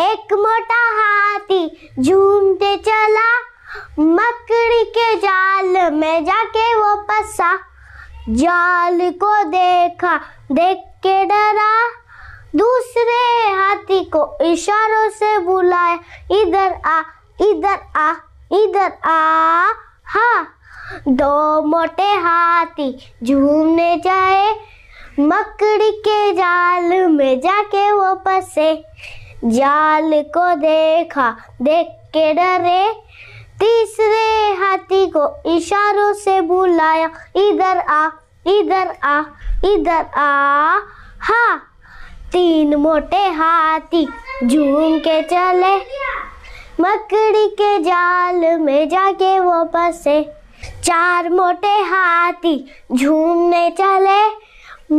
एक मोटा हाथी झूमते चला मकड़ी के जाल में जाके वो फंसा जाल को देखा देख के डरा दूसरे हाथी को इशारों से बुलाया इधर आ इधर आ इधर आ हा दो मोटे हाथी झूमने जाए मकड़ी के जाल में जाके वो फंसे जाल को देखा देख के डरे तीसरे हाथी को इशारों से बुलाया इधर आ इधर आ इधर आ हा तीन मोटे हाथी झूम के चले मकड़ी के जाल में जाके वो फंसे चार मोटे हाथी झूमने चले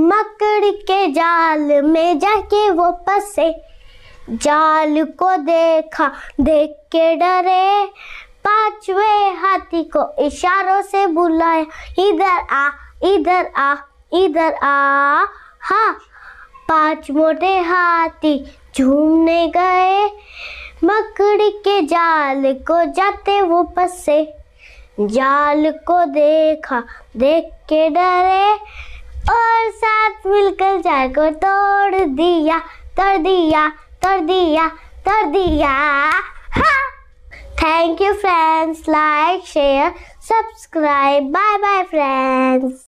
मकड़ी के जाल में जाके वो फंसे जाल को देखा देख के डरे पांचवे हाथी को इशारों से बुलाया इधर आ इधर आ इधर आ हा पांच मोटे हाथी झूमने गए मकड़ी के जाल को जाते वो पसे जाल को देखा देख के डरे और साथ मिलकर जाल को तोड़ दिया तोड़ दिया कर दिया कर दिया हाँ thank you friends like share subscribe bye bye friends